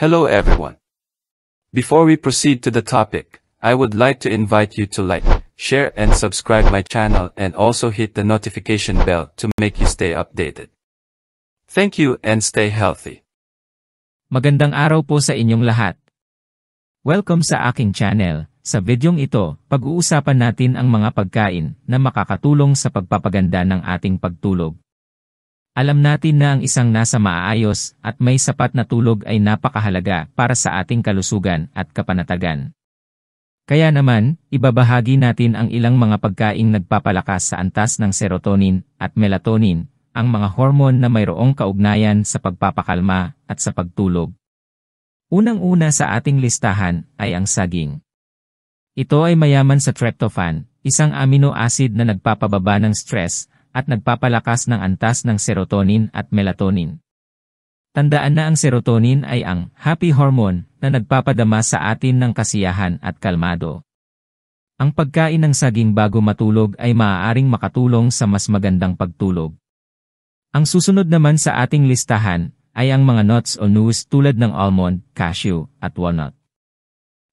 Hello everyone. Before we proceed to the topic, I would like to invite you to like, share and subscribe my channel and also hit the notification bell to make you stay updated. Thank you and stay healthy. Magandang araw po sa inyong lahat. Welcome sa aking channel. Sa videong ito, pag-uusapan natin ang mga pagkain na makakatulong sa pagpapaganda ng ating pagtulog. Alam natin na ang isang nasa maayos at may sapat na tulog ay napakahalaga para sa ating kalusugan at kapanatagan. Kaya naman, ibabahagi natin ang ilang mga pagkaing nagpapalakas sa antas ng serotonin at melatonin, ang mga hormon na mayroong kaugnayan sa pagpapakalma at sa pagtulog. Unang-una sa ating listahan ay ang saging. Ito ay mayaman sa tryptophan, isang amino acid na nagpapababa ng stress at nagpapalakas ng antas ng serotonin at melatonin. Tandaan na ang serotonin ay ang happy hormone na nagpapadama sa atin ng kasiyahan at kalmado. Ang pagkain ng saging bago matulog ay maaaring makatulong sa mas magandang pagtulog. Ang susunod naman sa ating listahan ay ang mga nuts o nuts tulad ng almond, cashew, at walnut.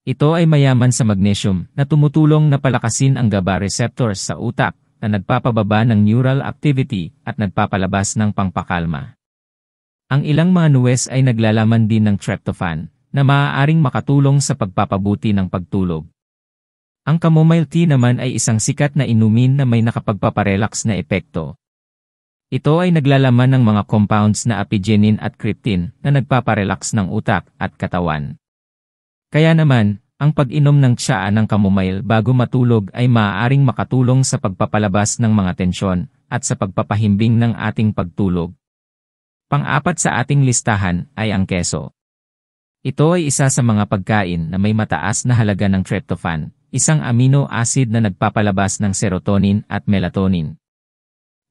Ito ay mayaman sa magnesium na tumutulong na palakasin ang GABA receptors sa utak na nagpapababa ng neural activity at nagpapalabas ng pangpakalma. Ang ilang mga ay naglalaman din ng tryptophan na maaaring makatulong sa pagpapabuti ng pagtulog. Ang chamomile tea naman ay isang sikat na inumin na may nakapagpaparelax na epekto. Ito ay naglalaman ng mga compounds na apigenin at cryptin na nagpaparelax ng utak at katawan. Kaya naman, ang pag-inom ng tsaa ng chamomile bago matulog ay maaaring makatulong sa pagpapalabas ng mga tensyon at sa pagpapahimbing ng ating pagtulog. Pang-apat sa ating listahan ay ang keso. Ito ay isa sa mga pagkain na may mataas na halaga ng tryptophan, isang amino acid na nagpapalabas ng serotonin at melatonin.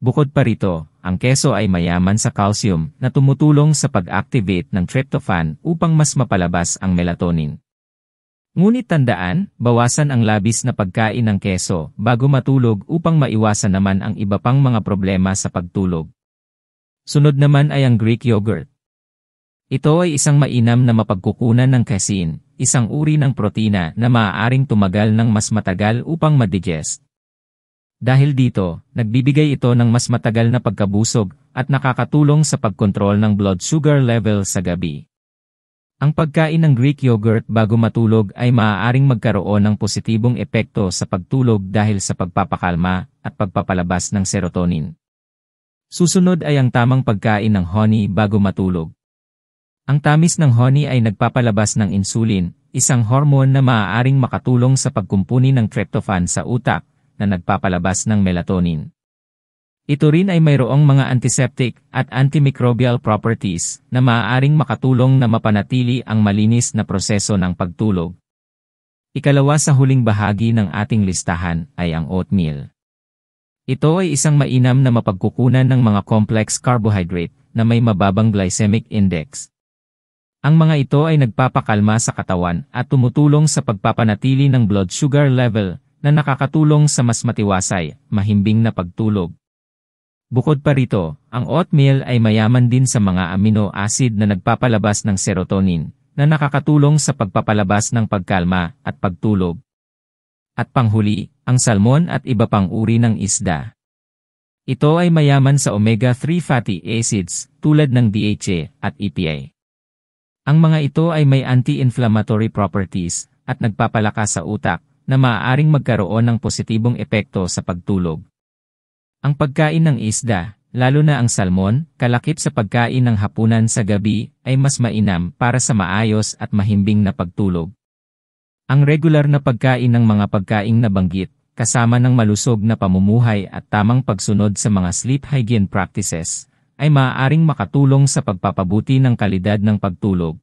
Bukod pa rito, ang keso ay mayaman sa calcium na tumutulong sa pag-activate ng tryptophan upang mas mapalabas ang melatonin. Ngunit tandaan, bawasan ang labis na pagkain ng keso bago matulog upang maiwasan naman ang iba pang mga problema sa pagtulog. Sunod naman ay ang Greek yogurt. Ito ay isang mainam na mapagkukunan ng casein, isang uri ng protina na maaaring tumagal ng mas matagal upang madigest. Dahil dito, nagbibigay ito ng mas matagal na pagkabusog at nakakatulong sa pagkontrol ng blood sugar level sa gabi. Ang pagkain ng Greek yogurt bago matulog ay maaaring magkaroon ng positibong epekto sa pagtulog dahil sa pagpapakalma at pagpapalabas ng serotonin. Susunod ay ang tamang pagkain ng honey bago matulog. Ang tamis ng honey ay nagpapalabas ng insulin, isang hormone na maaaring makatulong sa pagkumpuni ng tryptophan sa utak na nagpapalabas ng melatonin. Ito rin ay mayroong mga antiseptic at antimicrobial properties na maaaring makatulong na mapanatili ang malinis na proseso ng pagtulog. Ikalawa sa huling bahagi ng ating listahan ay ang oatmeal. Ito ay isang mainam na mapagkukunan ng mga complex carbohydrate na may mababang glycemic index. Ang mga ito ay nagpapakalma sa katawan at tumutulong sa pagpapanatili ng blood sugar level na nakakatulong sa mas matiwasay, mahimbing na pagtulog. Bukod pa rito, ang oatmeal ay mayaman din sa mga amino acid na nagpapalabas ng serotonin, na nakakatulong sa pagpapalabas ng pagkalma at pagtulog. At panghuli, ang salmon at iba pang uri ng isda. Ito ay mayaman sa omega-3 fatty acids tulad ng DHA at EPA. Ang mga ito ay may anti-inflammatory properties at nagpapalakas sa utak na maaaring magkaroon ng positibong epekto sa pagtulog. Ang pagkain ng isda, lalo na ang salmon, kalakip sa pagkain ng hapunan sa gabi, ay mas mainam para sa maayos at mahimbing na pagtulog. Ang regular na pagkain ng mga pagkaing nabanggit, kasama ng malusog na pamumuhay at tamang pagsunod sa mga sleep hygiene practices, ay maaaring makatulong sa pagpapabuti ng kalidad ng pagtulog.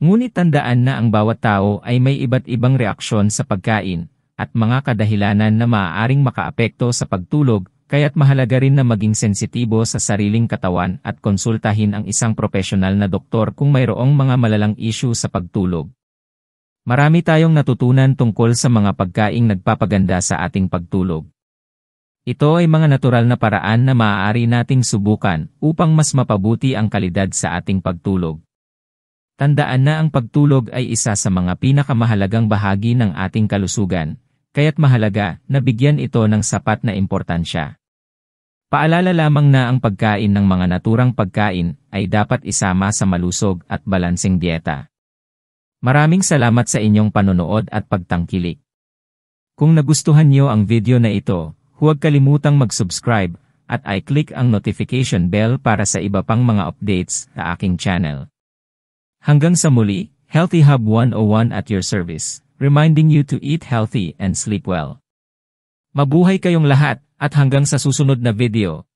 Ngunit tandaan na ang bawat tao ay may iba't ibang reaksyon sa pagkain, at mga kadahilanan na maaaring makaapekto sa pagtulog Kaya't mahalaga rin na maging sensitibo sa sariling katawan at konsultahin ang isang profesional na doktor kung mayroong mga malalang issue sa pagtulog. Marami tayong natutunan tungkol sa mga pagkaing nagpapaganda sa ating pagtulog. Ito ay mga natural na paraan na maaari nating subukan upang mas mapabuti ang kalidad sa ating pagtulog. Tandaan na ang pagtulog ay isa sa mga pinakamahalagang bahagi ng ating kalusugan, kaya't mahalaga na bigyan ito ng sapat na importansya. Paalala lamang na ang pagkain ng mga naturang pagkain ay dapat isama sa malusog at balanseng dieta. Maraming salamat sa inyong panonood at pagtangkilik. Kung nagustuhan niyo ang video na ito, huwag kalimutang mag-subscribe at i-click ang notification bell para sa iba pang mga updates sa aking channel. Hanggang sa muli, Healthy Hub 101 at your service, reminding you to eat healthy and sleep well. Mabuhay kayong lahat! At hanggang sa susunod na video,